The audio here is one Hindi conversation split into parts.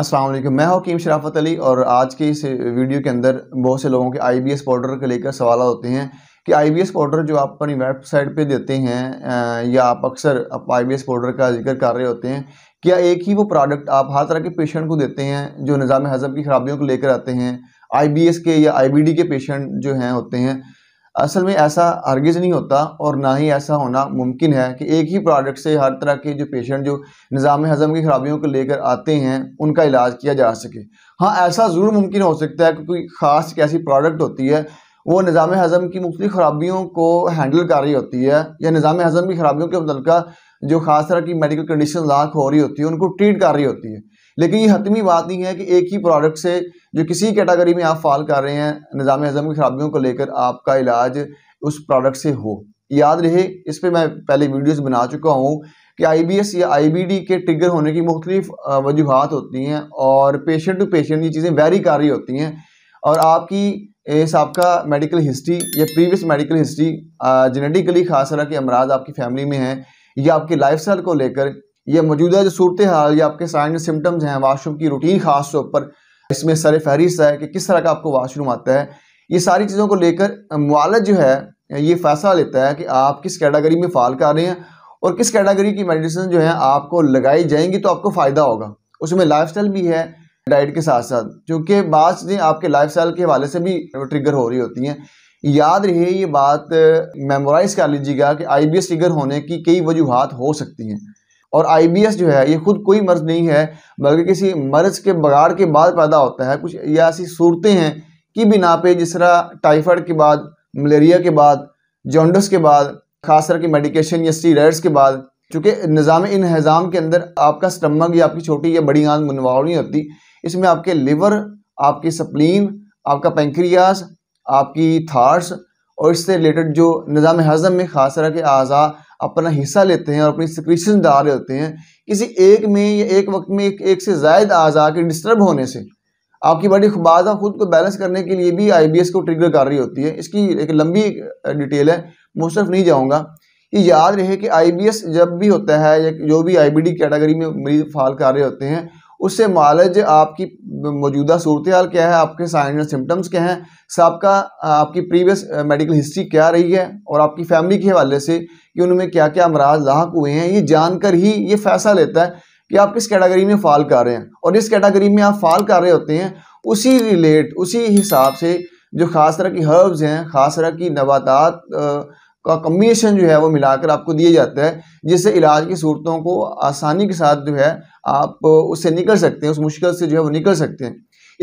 वालेकुम मैं हकीम शराफत अली और आज के इस वीडियो के अंदर बहुत से लोगों के आई बी एस पाउडर को लेकर सवाल होते हैं कि आई बी एस पाउडर जो आप अपनी वेबसाइट पे देते हैं या आप अक्सर आप आई बी एस पाउडर का जिक्र कर रहे होते हैं क्या एक ही वो प्रोडक्ट आप हर तरह के पेशेंट को देते हैं जो निज़ाम हज़ब की खराबियों को लेकर आते हैं आई बी एस के या आई बी डी के पेशेंट जो हैं होते हैं असल में ऐसा हरगिज़ नहीं होता और ना ही ऐसा होना मुमकिन है कि एक ही प्रोडक्ट से हर तरह के जो पेशेंट जो निज़ाम हज़म की खराबियों को लेकर आते हैं उनका इलाज किया जा सके हाँ ऐसा ज़रूर मुमकिन हो सकता है क्योंकि ख़ास कैसी प्रोडक्ट होती है वो निज़ाम हज़म की मुख्तु खराबियों को हैंडल कर रही होती है या निज़ाम हज़म की खराबियों के मुतल जो ख़ास तरह की मेडिकल कंडीशन लाख हो रही होती है उनको ट्रीट कर रही होती है लेकिन ये हतमी बात नहीं है कि एक ही प्रोडक्ट से जो किसी कैटेगरी में आप फाल कर रहे हैं निज़ाम हज़म की खराबियों को लेकर आपका इलाज उस प्रोडक्ट से हो याद रहे इस पर मैं पहले वीडियोस बना चुका हूँ कि आईबीएस या आईबीडी के ट्रिगर होने की मुख्तलिफ वजूहत होती हैं और पेशेंट टू पेशेंट ये चीज़ें वेरी कर रही होती हैं और आपकी सबका मेडिकल हिस्ट्री या प्रीवियस मेडिकल हिस्ट्री जेनेटिकली खास तरह के अमराज आपकी फैमिली में हैं या आपकी लाइफ को लेकर ये मौजूदा जो सूरत हाल या आपके साइन सिम्टम्स हैं वाशरूम की रूटीन खास तौर पर इसमें सर फहरिस्त है कि किस तरह का आपको वाशरूम आता है ये सारी चीज़ों को लेकर मालद जो है ये फैसला लेता है कि आप किस कैटागरी में फाल कर रहे हैं और किस कैटेगरी की मेडिसिन जो है आपको लगाई जाएंगी तो आपको फ़ायदा होगा उसमें लाइफ भी है डाइट के साथ साथ क्योंकि बात चीज़ें आपके लाइफ के हवाले से भी ट्रिगर हो रही होती हैं याद रहे ये बात मेमोराइज़ कर लीजिएगा कि आई ट्रिगर होने की कई वजूहत हो सकती हैं और आई जो है ये खुद कोई मर्ज नहीं है बल्कि किसी मर्ज के बगाड़ के बाद पैदा होता है कुछ या ऐसी सूरतें हैं कि बिना पे जिस तरह टाइफाइड के बाद मलेरिया के बाद जॉन्डस के बाद खास तरह की मेडिकेशन या स्टीराइड्स के बाद चूँकि निज़ाम इन्हज़ाम के अंदर आपका स्टमक या आपकी छोटी या बड़ी आंत मनवाव नहीं होती इसमें आपके लिवर आपकी सप्लीन आपका पेंक्रियाज आपकी थार्स और इससे रिलेटेड जो निज़ाम हज़म में खास तरह के अज़ा अपना हिस्सा लेते हैं और अपनी सिक्रीशन डाल रहे होते हैं किसी एक में या एक वक्त में एक, एक से जायद आज़ा के डिस्टर्ब होने से आपकी बॉडी बाजा खुद को बैलेंस करने के लिए भी आईबीएस को ट्रिगर कर रही होती है इसकी एक लंबी डिटेल है मुसरफ नहीं जाऊँगा ये याद रहे कि आईबीएस जब भी होता है या जो भी आईबीडी कैटेगरी में मरीज फाल कर रहे होते हैं उससे मालज आपकी मौजूदा सूरत हाल क्या है आपके साइन और सिम्टम्स क्या हैं सबका आपकी प्रीवियस मेडिकल हिस्ट्री क्या रही है और आपकी फैमिली के हवाले से कि उनमें क्या क्या अमराज लाक हुए हैं ये जानकर ही ये फैसला लेता है कि आप किस कैटेगरी में फ़ाल कर रहे हैं और जिस कैटेगरी में आप फ़ाल कर रहे होते हैं उसी रिलेट उसी हिसाब से जो ख़ास तरह की हर्ब्स हैं ख़ास तरह की नबातात का कम्बिनेशन जो है वो मिलाकर आपको दिया जाता है जिससे इलाज की सूरतों को आसानी के साथ जो है आप उससे निकल सकते हैं उस मुश्किल से जो है वो निकल सकते हैं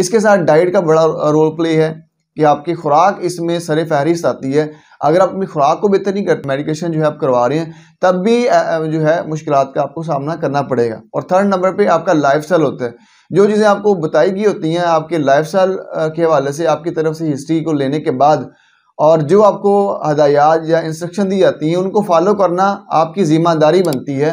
इसके साथ डाइट का बड़ा रोल प्ले है कि आपकी खुराक इसमें सर फहरिस्त आती है अगर आप अपनी खुराक को बेहतर नहीं कर मेडिकेशन जो है आप करवा रहे हैं तब भी जो है मुश्किल का आपको सामना करना पड़ेगा और थर्ड नंबर पर आपका लाइफ होता है जो चीज़ें आपको बताई गई होती हैं आपके लाइफ के हवाले से आपकी तरफ से हिस्ट्री को लेने के बाद और जो आपको हदायात या इंस्ट्रक्शन दी जाती हैं उनको फॉलो करना आपकी ज़िम्मेदारी बनती है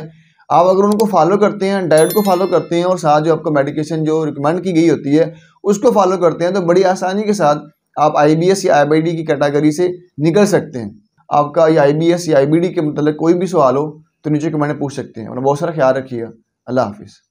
आप अगर उनको फॉलो करते हैं डाइट को फॉलो करते हैं और साथ जो आपको मेडिकेशन जो रिकमेंड की गई होती है उसको फॉलो करते हैं तो बड़ी आसानी के साथ आप आई या आई की कैटेगरी से निकल सकते हैं आपका या आई या आई के मतलब कोई भी सवाल हो तो नीचे कमेंट पूछ सकते हैं उन्होंने बहुत सारा ख्याल रखिएगा अल्लाह हाफिज़